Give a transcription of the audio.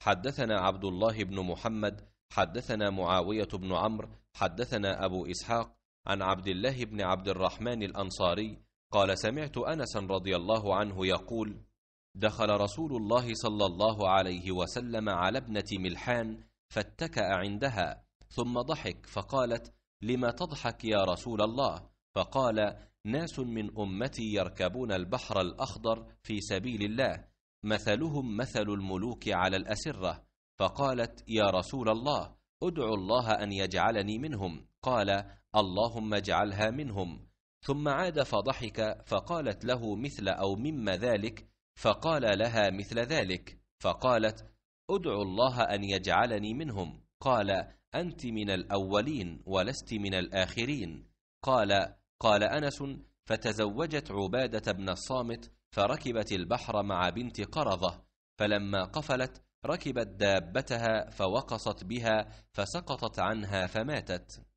حدثنا عبد الله بن محمد حدثنا معاوية بن عمرو حدثنا أبو إسحاق عن عبد الله بن عبد الرحمن الأنصاري قال سمعت أنسا رضي الله عنه يقول دخل رسول الله صلى الله عليه وسلم على ابنة ملحان فاتكأ عندها ثم ضحك فقالت لما تضحك يا رسول الله فقال ناس من أمتي يركبون البحر الأخضر في سبيل الله مثلهم مثل الملوك على الأسرة فقالت يا رسول الله ادعو الله أن يجعلني منهم قال اللهم اجعلها منهم ثم عاد فضحك فقالت له مثل أو مما ذلك فقال لها مثل ذلك فقالت ادعو الله أن يجعلني منهم قال أنت من الأولين ولست من الآخرين قال قال أنس فتزوجت عبادة بن الصامت فركبت البحر مع بنت قرظة فلما قفلت ركبت دابتها فوقصت بها فسقطت عنها فماتت